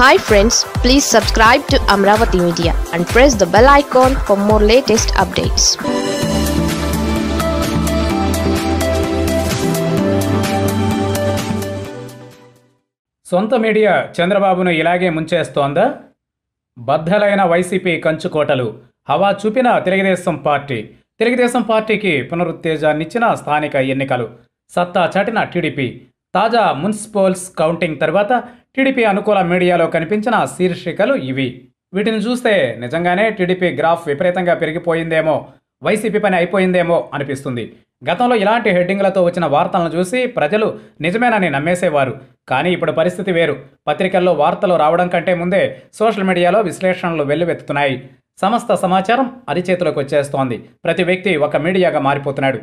hi friends please subscribe to Amaravati media and press the bell icon for more latest updates సొంత media చంద్రబాబును ఇలాగే ముంచేస్తోందా బద్దలైన YCP కంచుకోటలు హవా చూపిన Telugu Desam party Telugu Desam పార్టీకి పునరుత్తేజాన్నిచ్చిన స్థానిక ఎన్నికలు సత్తా చాటిన టీడీపీ తాజా మున్సిపల్స్ కౌంటింగ్ తర్వాత టీడీపీ అనుకూల మీడియాలో కనిపించిన శీర్షికలు ఇవి వీటిని చూస్తే నిజంగానే టీడీపీ గ్రాఫ్ విపరీతంగా పెరిగిపోయిందేమో వైసీపీ పని అయిపోయిందేమో అనిపిస్తుంది గతంలో ఇలాంటి హెడ్డింగ్లతో వచ్చిన వార్తలను చూసి ప్రజలు నిజమేనని నమ్మేసేవారు కానీ ఇప్పుడు పరిస్థితి వేరు పత్రికల్లో వార్తలు రావడం కంటే ముందే సోషల్ మీడియాలో విశ్లేషణలు వెల్లువెత్తుతున్నాయి సమస్త సమాచారం అరిచేతులకు వచ్చేస్తోంది ప్రతి వ్యక్తి ఒక మీడియాగా మారిపోతున్నాడు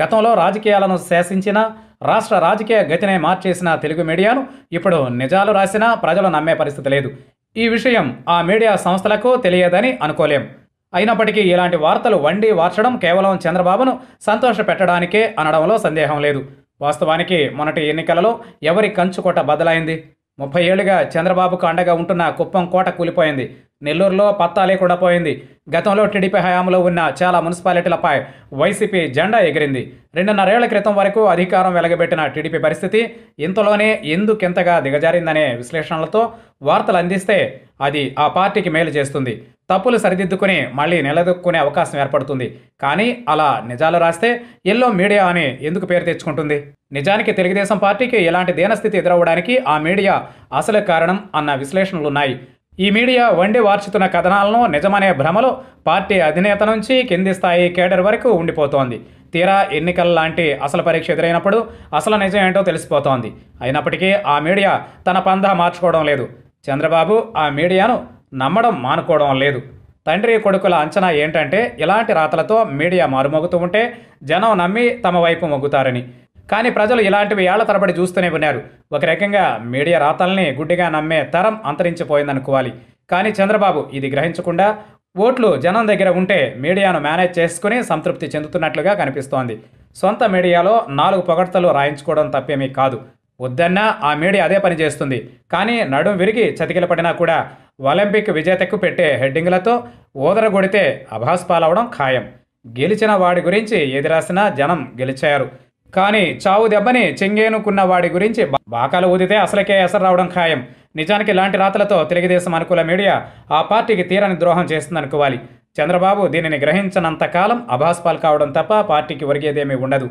గతంలో రాజకీయాలను శాసించిన రాష్ట్ర రాజకీయ గతినే మార్చేసిన తెలుగు మీడియాను ఇప్పుడు నిజాలు రాసినా ప్రజలు నమ్మే పరిస్థితి లేదు ఈ విషయం ఆ మీడియా సంస్థలకు తెలియదని అనుకోలేం అయినప్పటికీ ఇలాంటి వార్తలు వండి వార్చడం కేవలం చంద్రబాబును సంతోష పెట్టడానికే అనడంలో సందేహం లేదు వాస్తవానికి మొన్నటి ఎన్నికలలో ఎవరి కంచుకోట బదలైంది ముప్పై ఏళ్ళుగా చంద్రబాబుకు అండగా ఉంటున్న కుప్పం కోట కూలిపోయింది నెల్లూరులో పత్తా లేకుండా పోయింది గతంలో టీడీపీ హయాంలో ఉన్న చాలా మున్సిపాలిటీలపై వైసీపీ జెండా ఎగిరింది రెండున్నరేళ్ల క్రితం వరకు అధికారం వెలగబెట్టిన టీడీపీ పరిస్థితి ఇంతలోనే ఎందుకెంతగా దిగజారిందనే విశ్లేషణలతో వార్తలు అందిస్తే అది ఆ పార్టీకి మేలు చేస్తుంది తప్పులు సరిదిద్దుకుని మళ్ళీ నిలదొక్కునే అవకాశం ఏర్పడుతుంది కానీ అలా నిజాలు రాస్తే ఎల్లో మీడియా అని ఎందుకు పేరు తెచ్చుకుంటుంది నిజానికి తెలుగుదేశం పార్టీకి ఇలాంటి దీనస్థితి ఎదురవ్వడానికి ఆ మీడియా అసలు కారణం అన్న విశ్లేషణలున్నాయి ఈ మీడియా వండి వార్చుతున్న కథనాలను నిజమనే భ్రమలో పార్టీ అధినేత నుంచి కింది స్థాయి కేడర్ వరకు ఉండిపోతోంది తీరా ఎన్నికల లాంటి అసలు పరీక్ష ఎదురైనప్పుడు అసలు నిజం ఏంటో తెలిసిపోతోంది అయినప్పటికీ ఆ మీడియా తన పందా మార్చుకోవడం లేదు చంద్రబాబు ఆ మీడియాను నమ్మడం మానుకోవడం లేదు తండ్రి కొడుకుల అంచనా ఏంటంటే ఇలాంటి రాతలతో మీడియా మారుమోగుతూ ఉంటే జనం నమ్మి తమ వైపు మొగ్గుతారని కానీ ప్రజలు ఇలాంటివి ఏళ్ల తరబడి చూస్తూనే ఉన్నారు ఒక రకంగా మీడియా రాతల్ని గుడ్డిగా నమ్మే తరం అంతరించిపోయిందనుకోవాలి కానీ చంద్రబాబు ఇది గ్రహించకుండా ఓట్లు జనం దగ్గర ఉంటే మీడియాను మేనేజ్ చేసుకుని సంతృప్తి చెందుతున్నట్లుగా కనిపిస్తోంది సొంత మీడియాలో నాలుగు పొగడ్తలు రాయించుకోవడం తప్పేమీ కాదు వద్దన్నా ఆ మీడియా అదే పని చేస్తుంది కానీ నడుం విరిగి చతికిల పడినా కూడా ఒలింపిక్ విజేతకు పెట్టే హెడ్డింగ్లతో ఓదరగొడితే అభాస్పాలవడం ఖాయం గెలిచిన వాడి గురించి ఏది రాసినా జనం గెలిచారు కానీ చావు దెబ్బని చెంగేనుకున్న వాడి గురించి బాకాలు ఊదితే అసలకే ఎసరు రావడం ఖాయం నిజానికి ఇలాంటి రాతలతో తెలుగుదేశం అనుకూల మీడియా ఆ పార్టీకి తీరని ద్రోహం చేస్తుందనుకోవాలి చంద్రబాబు దీనిని గ్రహించనంతకాలం అభాస్పాల్ కావడం తప్ప పార్టీకి ఒరిగేదేమీ ఉండదు